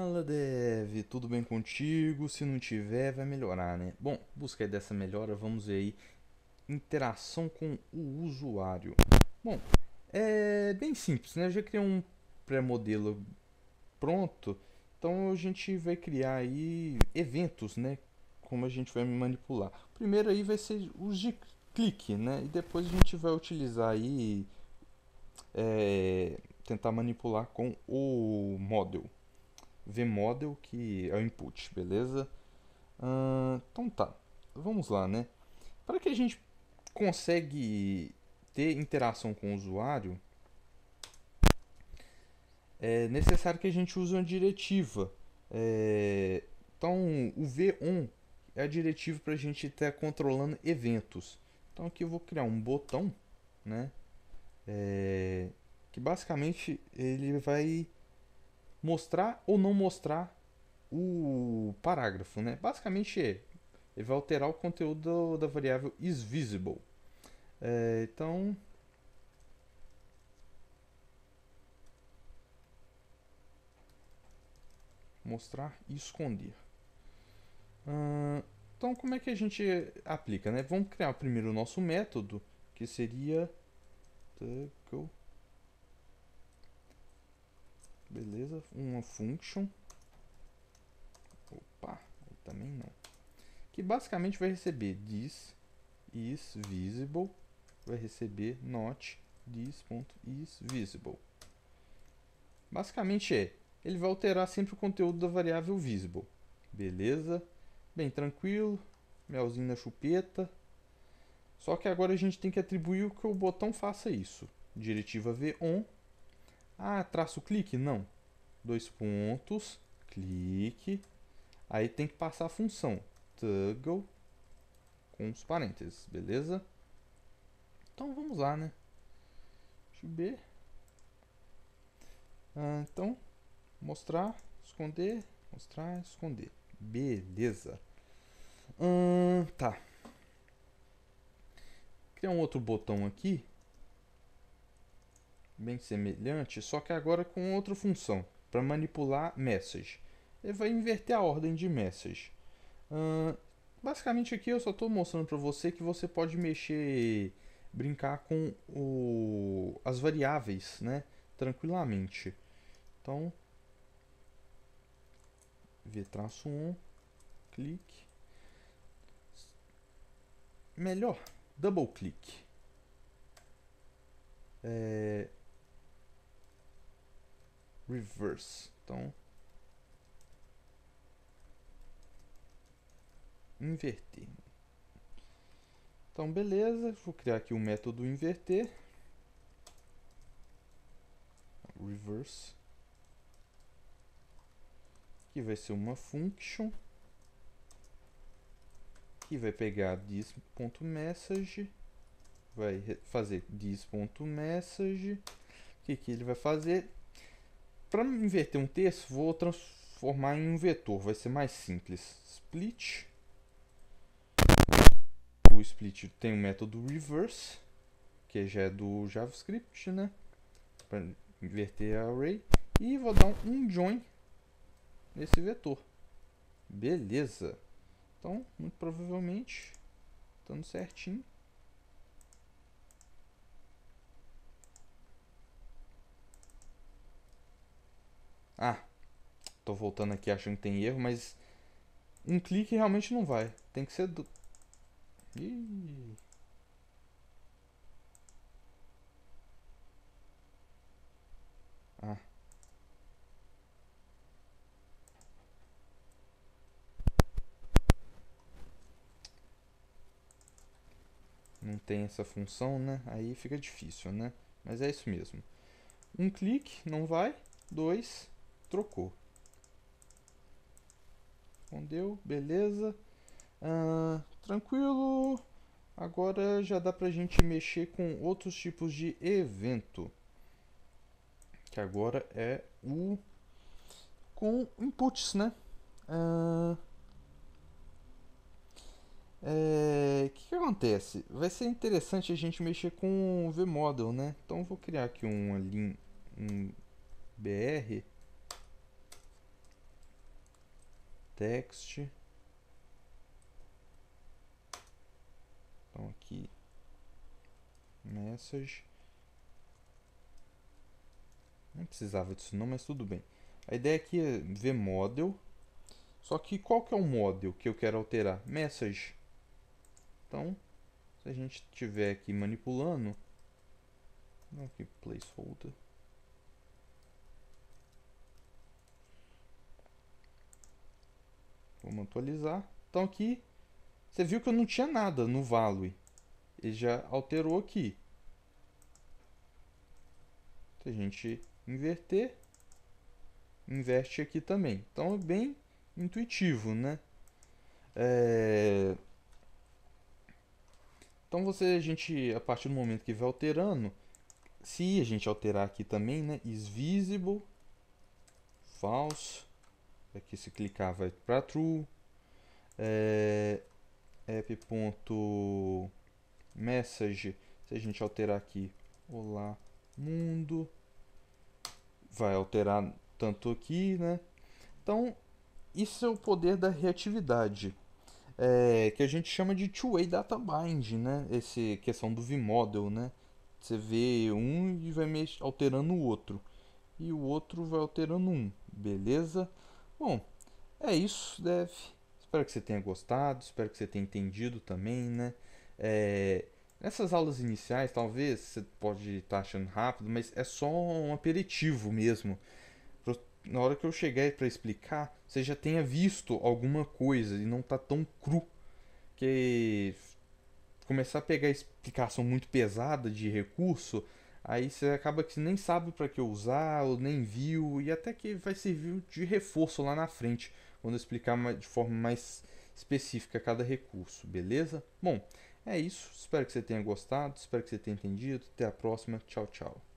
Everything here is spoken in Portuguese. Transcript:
Fala Dev, tudo bem contigo? Se não tiver, vai melhorar, né? Bom, busca dessa melhora, vamos ver aí interação com o usuário. Bom, é bem simples, né? Eu já criei um pré-modelo pronto, então a gente vai criar aí eventos, né? Como a gente vai manipular. Primeiro aí vai ser os de clique, né? E depois a gente vai utilizar aí, é, tentar manipular com o model vmodel, que é o input, beleza? Uh, então tá, vamos lá, né? Para que a gente consegue ter interação com o usuário, é necessário que a gente use uma diretiva. É... então, o V1 é a diretiva para a gente estar controlando eventos. Então, aqui eu vou criar um botão, né? É... que basicamente ele vai mostrar ou não mostrar o parágrafo, né? Basicamente é, ele vai alterar o conteúdo da variável isVisible. É, então, mostrar e esconder. Uh, então, como é que a gente aplica, né? Vamos criar primeiro o nosso método, que seria toggle tá, Beleza, uma function. Opa, também não. Que basicamente vai receber this is visible, vai receber not this.isVisible. Basicamente é, ele vai alterar sempre o conteúdo da variável visible. Beleza? Bem tranquilo, melzinho na chupeta. Só que agora a gente tem que atribuir o que o botão faça isso. Diretiva v on ah, traço clique? Não. Dois pontos, clique. Aí tem que passar a função toggle com os parênteses, beleza? Então vamos lá, né? Deixa eu ver. Ah, então, mostrar, esconder, mostrar, esconder. Beleza. Ah, tá. Criar um outro botão aqui bem semelhante, só que agora com outra função, para manipular message. Ele vai inverter a ordem de message. Uh, basicamente aqui eu só estou mostrando para você que você pode mexer, brincar com o, as variáveis, né, tranquilamente. Então, v-1, clique. Melhor, double clique. É, reverse. Então, inverter. Então, beleza. Vou criar aqui o um método inverter. Reverse. Que vai ser uma function. Que vai pegar this.message. Vai fazer this.message. O que, que ele vai fazer? Para inverter um terço, vou transformar em um vetor, vai ser mais simples. Split. O split tem o método reverse, que já é do JavaScript, né? Para inverter a array. E vou dar um join nesse vetor. Beleza. Então, muito provavelmente, estando certinho, Ah, tô voltando aqui achando que tem erro, mas um clique realmente não vai. Tem que ser do... Ih... Ah. Não tem essa função, né? Aí fica difícil, né? Mas é isso mesmo. Um clique, não vai. Dois, trocou. Respondeu, beleza. Ah, tranquilo. Agora já dá pra gente mexer com outros tipos de evento. Que agora é o... Com inputs, né? Ah, o é, que, que, acontece? Vai ser interessante a gente mexer com o VModel, né? Então vou criar aqui uma linha um BR text. Então aqui message. não precisava disso não, mas tudo bem. A ideia aqui é ver model. Só que qual que é o model que eu quero alterar? Message. Então, se a gente tiver aqui manipulando, aqui placeholder. Vamos atualizar. Então aqui, você viu que eu não tinha nada no value. Ele já alterou aqui. Se a gente inverter, inverte aqui também. Então é bem intuitivo, né? É... Então você, a gente, a partir do momento que vai alterando, se a gente alterar aqui também, né, is visible, false, Aqui é se clicar vai para true. É, app.message, se a gente alterar aqui, olá mundo, vai alterar tanto aqui, né? Então, isso é o poder da reatividade, é, que a gente chama de two-way data bind, né? Essa questão do vmodel, né? Você vê um e vai alterando o outro, e o outro vai alterando um, beleza? Bom, é isso, Dev. Espero que você tenha gostado, espero que você tenha entendido também, né? É, essas aulas iniciais, talvez você pode estar tá achando rápido, mas é só um aperitivo mesmo. Na hora que eu chegar para explicar, você já tenha visto alguma coisa e não tá tão cru que começar a pegar explicação muito pesada de recurso Aí você acaba que nem sabe para que usar, ou nem viu, e até que vai servir de reforço lá na frente, quando eu explicar de forma mais específica cada recurso, beleza? Bom, é isso. Espero que você tenha gostado, espero que você tenha entendido. Até a próxima. Tchau, tchau.